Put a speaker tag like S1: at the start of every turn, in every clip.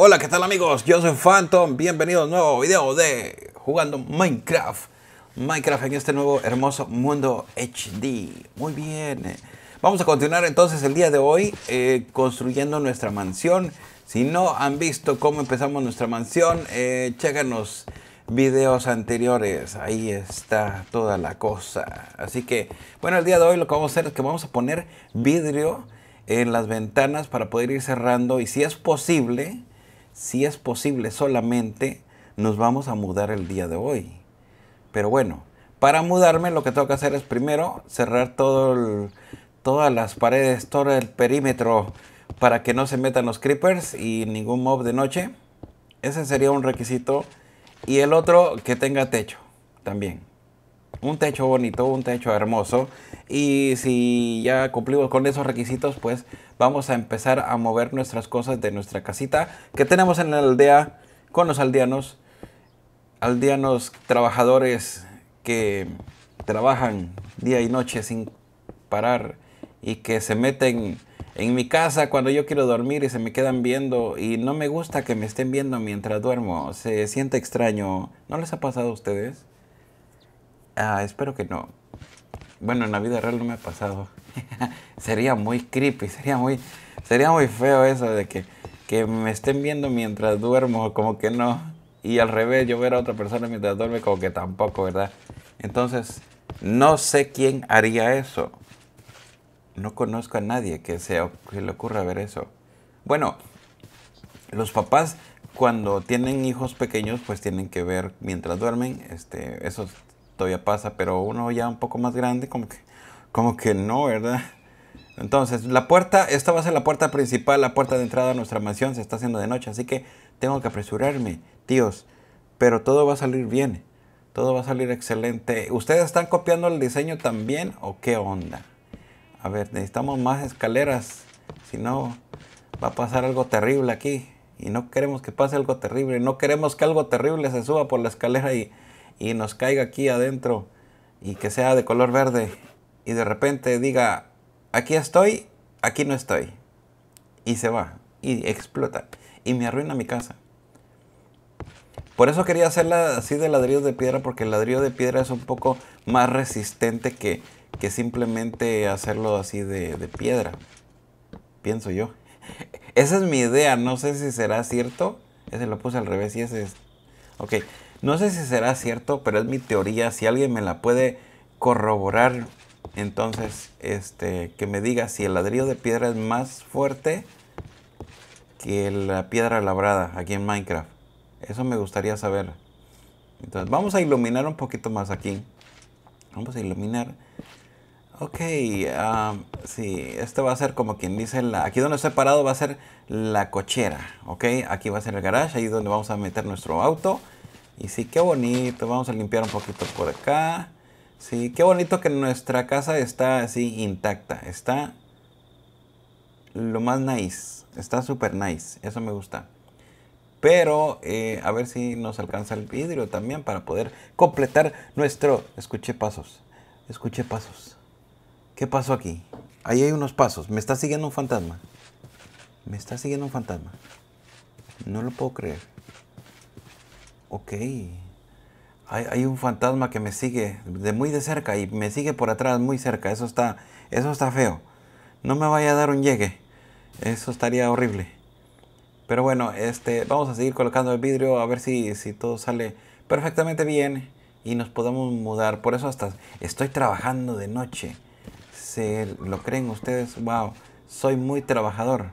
S1: Hola, ¿qué tal amigos? Yo soy Phantom, bienvenidos a un nuevo video de Jugando Minecraft. Minecraft en este nuevo hermoso mundo HD. Muy bien. Vamos a continuar entonces el día de hoy eh, construyendo nuestra mansión. Si no han visto cómo empezamos nuestra mansión, eh, chequen los videos anteriores. Ahí está toda la cosa. Así que, bueno, el día de hoy lo que vamos a hacer es que vamos a poner vidrio en las ventanas para poder ir cerrando y si es posible si es posible solamente, nos vamos a mudar el día de hoy. Pero bueno, para mudarme lo que tengo que hacer es primero cerrar todas las paredes, todo el perímetro para que no se metan los creepers y ningún mob de noche. Ese sería un requisito. Y el otro, que tenga techo también. Un techo bonito, un techo hermoso. Y si ya cumplimos con esos requisitos, pues vamos a empezar a mover nuestras cosas de nuestra casita que tenemos en la aldea con los aldeanos, aldeanos trabajadores que trabajan día y noche sin parar y que se meten en mi casa cuando yo quiero dormir y se me quedan viendo y no me gusta que me estén viendo mientras duermo, se siente extraño. ¿No les ha pasado a ustedes? Ah, espero que no. Bueno, en la vida real no me ha pasado. sería muy creepy, sería muy, sería muy feo eso de que, que me estén viendo mientras duermo, como que no. Y al revés, yo ver a otra persona mientras duerme, como que tampoco, ¿verdad? Entonces, no sé quién haría eso. No conozco a nadie que se le ocurra ver eso. Bueno, los papás cuando tienen hijos pequeños, pues tienen que ver mientras duermen. Este, eso todavía pasa, pero uno ya un poco más grande, como que como que no, ¿verdad? Entonces, la puerta, esta va a ser la puerta principal, la puerta de entrada a nuestra mansión, se está haciendo de noche, así que tengo que apresurarme, tíos, pero todo va a salir bien, todo va a salir excelente. ¿Ustedes están copiando el diseño también o qué onda? A ver, necesitamos más escaleras, si no va a pasar algo terrible aquí y no queremos que pase algo terrible, no queremos que algo terrible se suba por la escalera y, y nos caiga aquí adentro y que sea de color verde y de repente diga, aquí estoy, aquí no estoy. Y se va, y explota, y me arruina mi casa. Por eso quería hacerla así de ladrillo de piedra, porque el ladrillo de piedra es un poco más resistente que, simplemente hacerlo así de, de piedra. Pienso yo. Esa es mi idea, no sé si será cierto. Ese lo puse al revés y ese es... Ok, no sé si será cierto, pero es mi teoría. Si alguien me la puede corroborar, entonces, este, que me diga si el ladrillo de piedra es más fuerte que la piedra labrada aquí en Minecraft. Eso me gustaría saber. Entonces, vamos a iluminar un poquito más aquí. Vamos a iluminar. Ok, um, sí, este va a ser como quien dice, la, aquí donde estoy parado va a ser la cochera, ok, aquí va a ser el garage, ahí es donde vamos a meter nuestro auto. Y sí, qué bonito, vamos a limpiar un poquito por acá. Sí, qué bonito que nuestra casa está así intacta. Está lo más nice. Está súper nice. Eso me gusta. Pero eh, a ver si nos alcanza el vidrio también para poder completar nuestro... Escuché pasos. Escuché pasos. ¿Qué pasó aquí? Ahí hay unos pasos. Me está siguiendo un fantasma. Me está siguiendo un fantasma. No lo puedo creer. Ok hay, un fantasma que me sigue de muy de cerca y me sigue por atrás muy cerca. Eso está, eso está feo. No me vaya a dar un llegue. Eso estaría horrible. Pero bueno, este, vamos a seguir colocando el vidrio a ver si, todo sale perfectamente bien y nos podemos mudar. Por eso hasta estoy trabajando de noche. ¿Se lo creen ustedes? Wow, soy muy trabajador.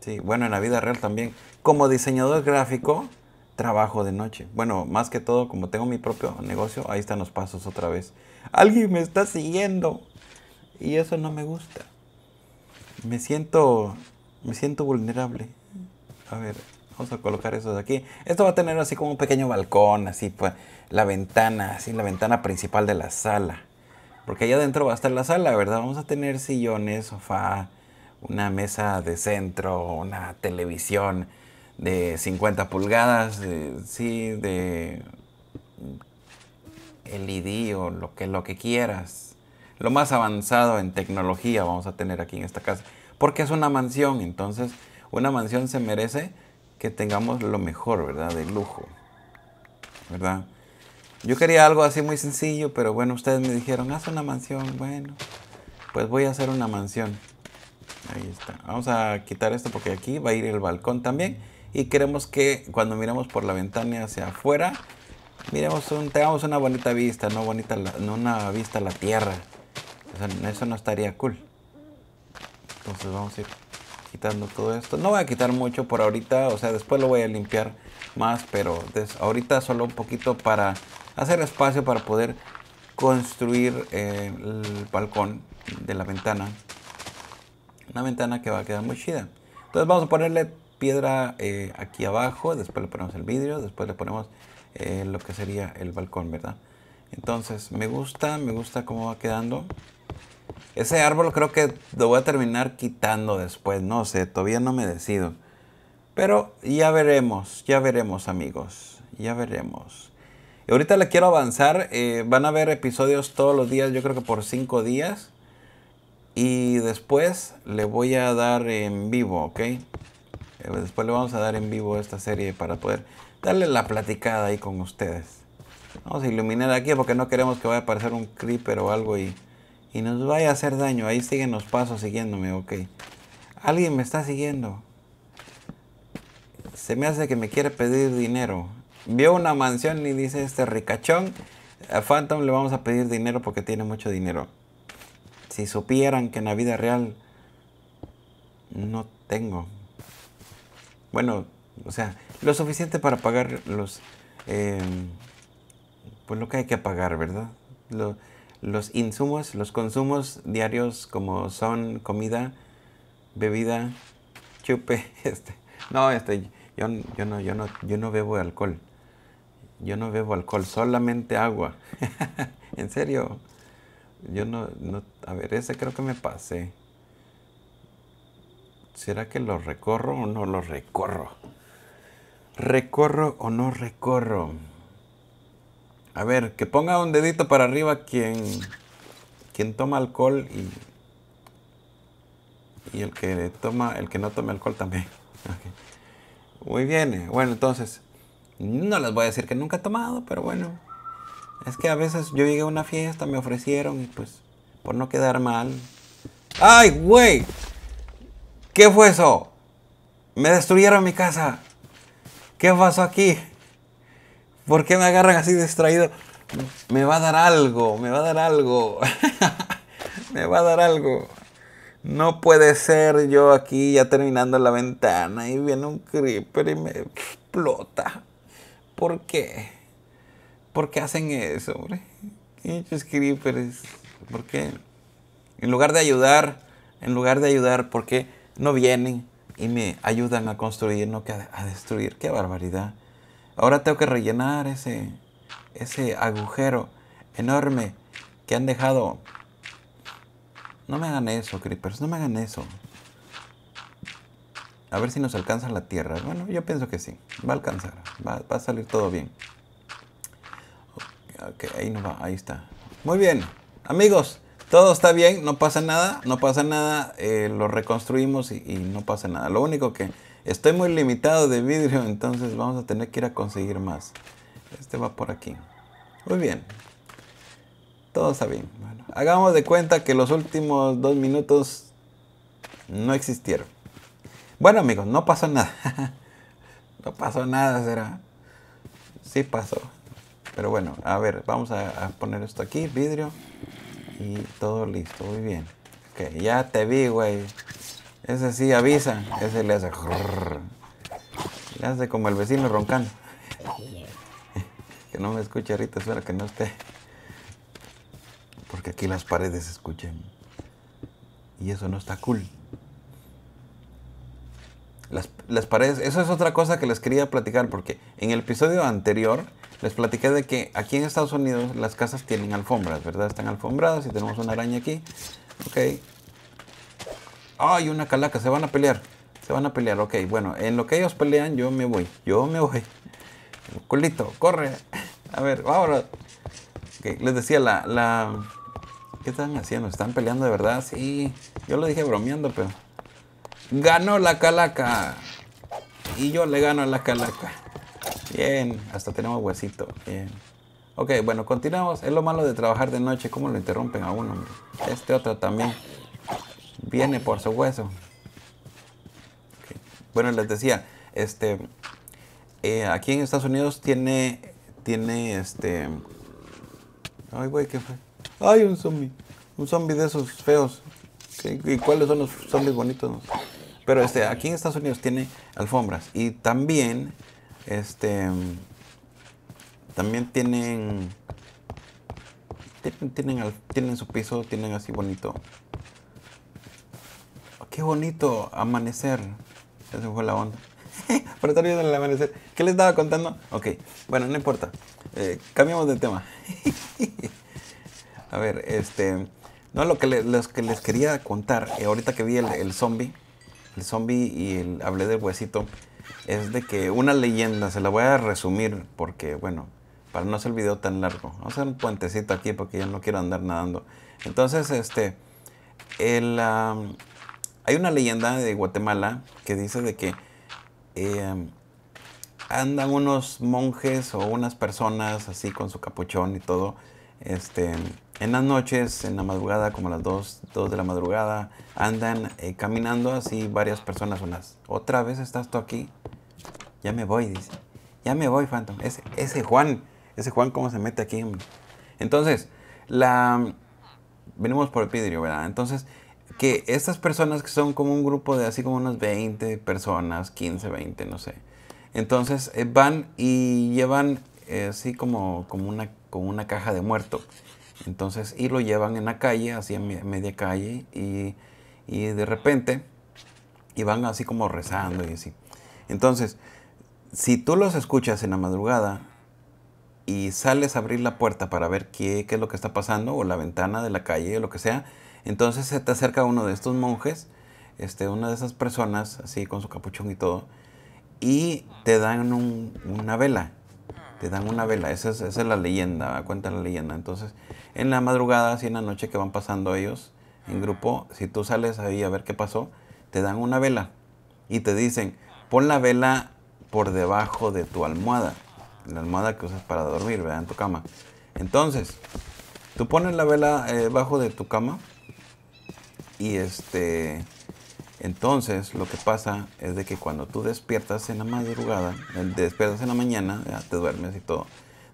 S1: Sí, bueno, en la vida real también. Como diseñador gráfico, trabajo de noche. Bueno, más que todo, como tengo mi propio negocio, ahí están los pasos otra vez. Alguien me está siguiendo y eso no me gusta. Me siento, me siento vulnerable. A ver, vamos a colocar eso de aquí. Esto va a tener así como un pequeño balcón, así pues, la ventana, así la ventana principal de la sala. Porque allá adentro va a estar la sala, ¿verdad? Vamos a tener sillones, sofá, una mesa de centro, una televisión de 50 pulgadas, sí, de LED o lo que, lo que quieras. Lo más avanzado en tecnología vamos a tener aquí en esta casa. Porque es una mansión, entonces una mansión se merece que tengamos lo mejor, ¿verdad? De lujo, ¿verdad? Yo quería algo así muy sencillo, pero bueno, ustedes me dijeron, haz una mansión. Bueno, pues voy a hacer una mansión. Ahí está. Vamos a quitar esto porque aquí va a ir el balcón también y queremos que cuando miremos por la ventana hacia afuera, miremos tengamos una bonita vista, no, bonita una vista a la tierra. Eso, no estaría cool. Entonces vamos a ir quitando todo esto. No voy a quitar mucho por ahorita, o sea, después lo voy a limpiar más, pero ahorita solo un poquito para hacer espacio para poder construir eh, el balcón de la ventana. Una ventana que va a quedar muy chida. Entonces vamos a ponerle piedra eh, aquí abajo, después le ponemos el vidrio, después le ponemos eh, lo que sería el balcón, ¿verdad? Entonces, me gusta, me gusta cómo va quedando. Ese árbol creo que lo voy a terminar quitando después, no sé, todavía no me decido. Pero ya veremos, ya veremos amigos, ya veremos. ahorita le quiero avanzar, eh, van a ver episodios todos los días, yo creo que por cinco días. Y después le voy a dar en vivo, ¿ok? Eh, después le vamos a dar en vivo esta serie para poder darle la platicada ahí con ustedes. Vamos a iluminar aquí porque no queremos que vaya a aparecer un creeper o algo y, y nos vaya a hacer daño. Ahí siguen los pasos siguiéndome, ok. Alguien me está siguiendo. Se me hace que me quiere pedir dinero. Vio una mansión y dice este ricachón. A Phantom le vamos a pedir dinero porque tiene mucho dinero. Si supieran que en la vida real no tengo bueno, o sea, lo suficiente para pagar los, em, pues lo que hay que pagar, ¿verdad? los insumos, los consumos diarios como son comida, bebida, chupe, este, no, este, yo, yo no, yo no, yo no bebo alcohol, yo no bebo alcohol, solamente agua, en serio, yo no, no, a ver, ese creo que me pasé. ¿Será que lo recorro o no lo recorro? ¿Recorro o no recorro? A ver, que ponga un dedito para arriba quien, quien toma alcohol y, y el que toma, el que no tome alcohol también. Muy bien, eh, bueno, entonces, no les voy a decir que nunca he tomado, pero bueno. Es que a veces yo llegué a una fiesta, me ofrecieron y pues, por no quedar mal. ¡Ay, güey! ¿Qué fue eso? Me destruyeron mi casa. ¿Qué pasó aquí? ¿Por qué me agarran así distraído? Me va a dar algo, me va a dar algo. me va a dar algo. No puede ser yo aquí ya terminando la ventana y viene un creeper y me explota. ¿Por qué? ¿Por qué hacen eso, hombre? Es creepers. ¿Por qué? En lugar de ayudar, en lugar de ayudar, ¿por qué? no vienen y me ayudan a construir, no que a, destruir. ¡Qué barbaridad! Ahora tengo que rellenar ese, ese agujero enorme que han dejado. No me hagan eso, Creepers, no me hagan eso. A ver si nos alcanza la tierra. Bueno, yo pienso que sí. Va a alcanzar. Va, a salir todo bien. Ok, ahí no va. Ahí está. Muy bien. Amigos, todo está bien, no pasa nada, no pasa nada, eh, lo reconstruimos y, no pasa nada. Lo único que estoy muy limitado de vidrio, entonces vamos a tener que ir a conseguir más. Este va por aquí. Muy bien. Todo está bien. hagamos de cuenta que los últimos dos minutos no existieron. Bueno amigos, no pasó nada. no pasó nada, será. Sí pasó. Pero bueno, a ver, vamos a poner esto aquí, vidrio. Y todo listo, muy bien. Ok, ya te vi, güey. Ese sí avisa. Ese le hace. Le hace como el vecino roncando. que no me escuche ahorita, espero que no esté. Porque aquí las paredes escuchen. Y eso no está cool. Las, las paredes, eso es otra cosa que les quería platicar, porque en el episodio anterior les platiqué de que aquí en Estados Unidos las casas tienen alfombras, ¿verdad? Están alfombradas y tenemos una araña aquí. Ok. ¡Ay, una calaca! Se van a pelear. Se van a pelear. Ok, bueno, en lo que ellos pelean, yo me voy. Yo me voy. Culito, corre. A ver, ahora. les decía, la, la. ¿Qué están haciendo? ¿Están peleando de verdad? Sí. Yo lo dije bromeando, pero. Ganó la calaca. Y yo le gano a la calaca. Bien, hasta tenemos huesito. Bien. Ok, bueno, continuamos. Es lo malo de trabajar de noche, cómo lo interrumpen a uno. Este otro también viene por su hueso. Bueno, les decía, este, eh, aquí en Estados Unidos tiene, tiene este... Ay, güey, ¿qué fue? Ay, un zombie. Un zombie de esos feos. ¿Y cuáles son los zombies bonitos? Pero este, aquí en Estados Unidos tiene alfombras. Y también este. También tienen. Tienen, tienen, su piso, tienen así bonito. Qué bonito amanecer. Esa fue la onda. estar viendo el amanecer. ¿Qué les estaba contando? Ok, bueno, no importa. Eh, cambiamos de tema. A ver, este. No, lo que, les, que les quería contar, eh, ahorita que vi el, el zombie, el zombie y el, hablé del huesito, es de que una leyenda, se la voy a resumir porque, bueno, para no hacer el video tan largo. Vamos a hacer un puentecito aquí porque ya no quiero andar nadando. Entonces, este, el, hay una leyenda de Guatemala que dice de que em, andan unos monjes o unas personas así con su capuchón y todo este, en las noches, en la madrugada, como las 2, de la madrugada, andan eh, caminando así varias personas unas. Otra vez estás tú aquí. Ya me voy, dice. Ya me voy, Phantom. Ese, ese Juan, ese Juan, ¿cómo se mete aquí? Entonces, la... Venimos por el vidrio, ¿verdad? Entonces, que estas personas que son como un grupo de así como unas 20 personas, 15, 20, no sé. Entonces, eh, van y llevan así como, como, una, una caja de muerto. Entonces, y lo llevan en la calle, así en media calle, y, de repente, y van así como rezando y así. Entonces, si tú los escuchas en la madrugada y sales a abrir la puerta para ver qué, es lo que está pasando, o la ventana de la calle, o lo que sea, entonces se te acerca uno de estos monjes, este, una de esas personas, así con su capuchón y todo, y te dan una vela te dan una vela. Esa es, la leyenda, cuenta la leyenda. Entonces, en la madrugada, así en la noche que van pasando ellos en grupo, si tú sales ahí a ver qué pasó, te dan una vela y te dicen, pon la vela por debajo de tu almohada, la almohada que usas para dormir, ¿verdad? En tu cama. Entonces, tú pones la vela debajo eh, de tu cama y este entonces, lo que pasa es de que cuando tú despiertas en la madrugada, despiertas en la mañana, ya te duermes y todo,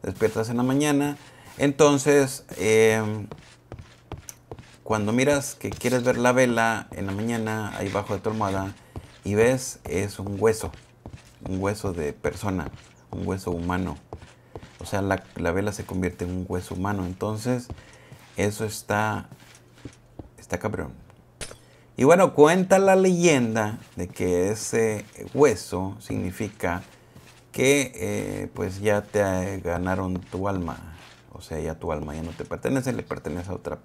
S1: despiertas en la mañana, entonces, em, cuando miras que quieres ver la vela en la mañana ahí bajo de tu almohada y ves, es un hueso, un hueso de persona, un hueso humano. O sea, la, la vela se convierte en un hueso humano. Entonces, eso está, está cabrón. Y bueno, cuenta la leyenda de que ese hueso significa que eh, pues ya te ganaron tu alma. O sea, ya tu alma ya no te pertenece, le pertenece a otra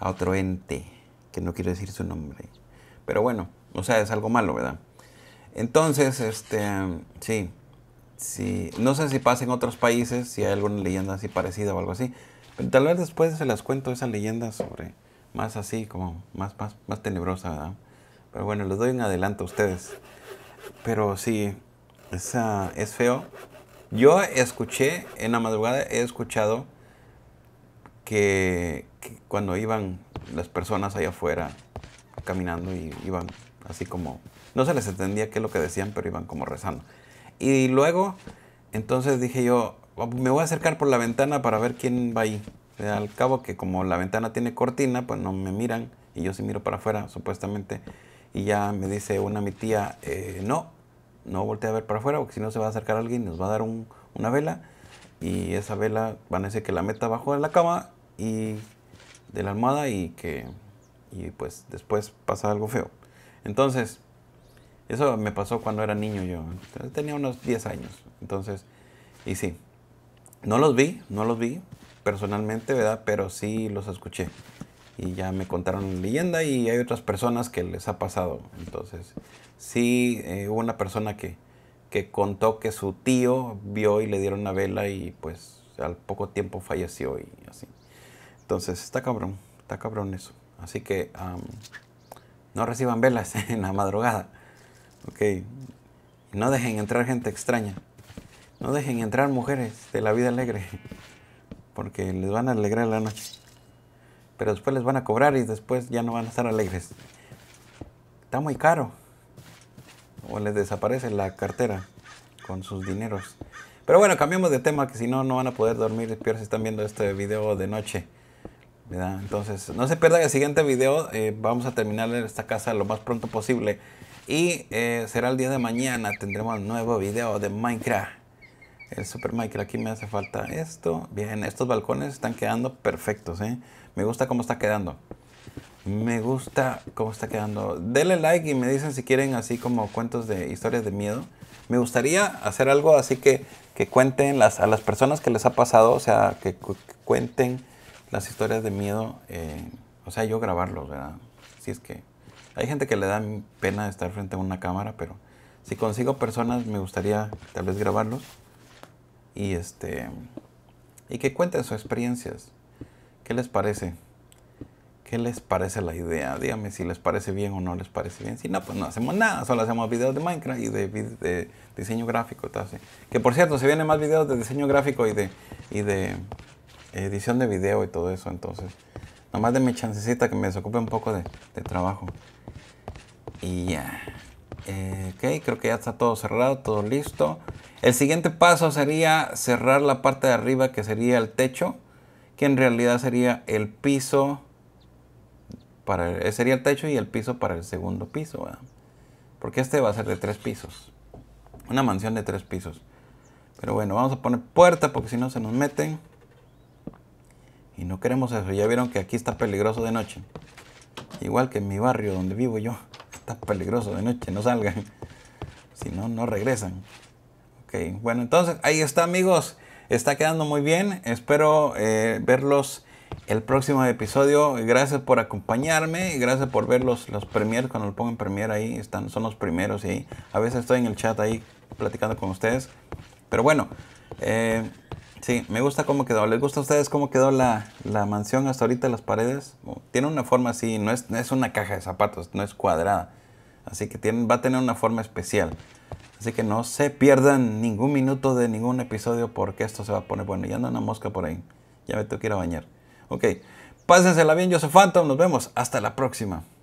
S1: a otro ente, que no quiero decir su nombre. Pero bueno, o sea, es algo malo, ¿verdad? Entonces, este, sí, sí, no sé si pasa en otros países, si hay alguna leyenda así parecida o algo así, pero tal vez después se las cuento esa leyenda sobre más así, como más, más, más tenebrosa, Pero bueno, les doy un adelanto a ustedes. Pero sí, es, es feo. Yo escuché, en la madrugada he escuchado que, que, cuando iban las personas allá afuera caminando y iban así como, no se les entendía qué es lo que decían, pero iban como rezando. Y luego, entonces dije yo, oh, me voy a acercar por la ventana para ver quién va ahí al cabo que como la ventana tiene cortina, pues no me miran y yo sí miro para afuera, supuestamente. Y ya me dice una mi tía, eh, no, no voltee a ver para afuera porque si no se va a acercar alguien y nos va a dar una vela. Y esa vela van a decir que la meta abajo de la cama y de la almohada y que y pues después pasa algo feo. Entonces, eso me pasó cuando era niño yo. Tenía unos 10 años. Entonces, y sí, no los vi, no los vi, personalmente, ¿verdad? Pero sí los escuché. Y ya me contaron leyenda y hay otras personas que les ha pasado. Entonces, sí eh, hubo una persona que, contó que su tío vio y le dieron una vela y pues al poco tiempo falleció y así. Entonces, está cabrón, está cabrón eso. Así que no reciban velas en la madrugada. Ok. No dejen entrar gente extraña. No dejen entrar mujeres de la vida alegre porque les van a alegrar la noche. Pero después les van a cobrar y después ya no van a estar alegres. Está muy caro. O les desaparece la cartera con sus dineros. Pero bueno, cambiamos de tema, que si no, no van a poder dormir peor si están viendo este video de noche. Entonces, no se pierdan el siguiente video. Eh, vamos a terminar esta casa lo más pronto posible. Y eh, será el día de mañana. Tendremos un nuevo video de Minecraft el Super Michael, aquí me hace falta esto. Bien, estos balcones están quedando perfectos, ¿eh? Me gusta cómo está quedando. Me gusta cómo está quedando. Denle like y me dicen si quieren así como cuentos de historias de miedo. Me gustaría hacer algo así que, que cuenten las, a las personas que les ha pasado, o sea, que, cuenten las historias de miedo. Eh, o sea, yo grabarlos, ¿verdad? Si es que hay gente que le da pena estar frente a una cámara, pero si consigo personas me gustaría tal vez grabarlos y este y que cuenten sus experiencias. ¿Qué les parece? ¿Qué les parece la idea? Díganme si les parece bien o no les parece bien. Si no, pues no hacemos nada. Solo hacemos videos de Minecraft y de, diseño gráfico. Que por cierto, se vienen más videos de diseño gráfico y de, y de edición de video y todo eso. Entonces, nomás de mi chancecita que me desocupe un poco de, de trabajo. Y ya. Eh, ok, creo que ya está todo cerrado, todo listo. El siguiente paso sería cerrar la parte de arriba que sería el techo, que en realidad sería el piso para eh, sería el techo y el piso para el segundo piso, porque este va a ser de tres pisos, una mansión de tres pisos. Pero bueno, vamos a poner puerta porque si no se nos meten y no queremos eso. Ya vieron que aquí está peligroso de noche, igual que en mi barrio donde vivo yo está peligroso de noche, no salgan. Si no, no regresan. Ok, bueno, entonces ahí está amigos. Está quedando muy bien. Espero eh, verlos el próximo episodio. Gracias por acompañarme gracias por ver los, premiers. Cuando lo pongo en premier ahí, están, son los primeros. Y a veces estoy en el chat ahí platicando con ustedes. Pero bueno, eh, Sí, me gusta cómo quedó. ¿Les gusta a ustedes cómo quedó la, mansión hasta ahorita, las paredes? Tiene una forma así, no es, es una caja de zapatos, no es cuadrada. Así que tiene, va a tener una forma especial. Así que no se pierdan ningún minuto de ningún episodio porque esto se va a poner bueno. Ya anda una mosca por ahí. Ya me tengo que ir a bañar. Ok, pásensela bien, yo soy Phantom. Nos vemos. Hasta la próxima.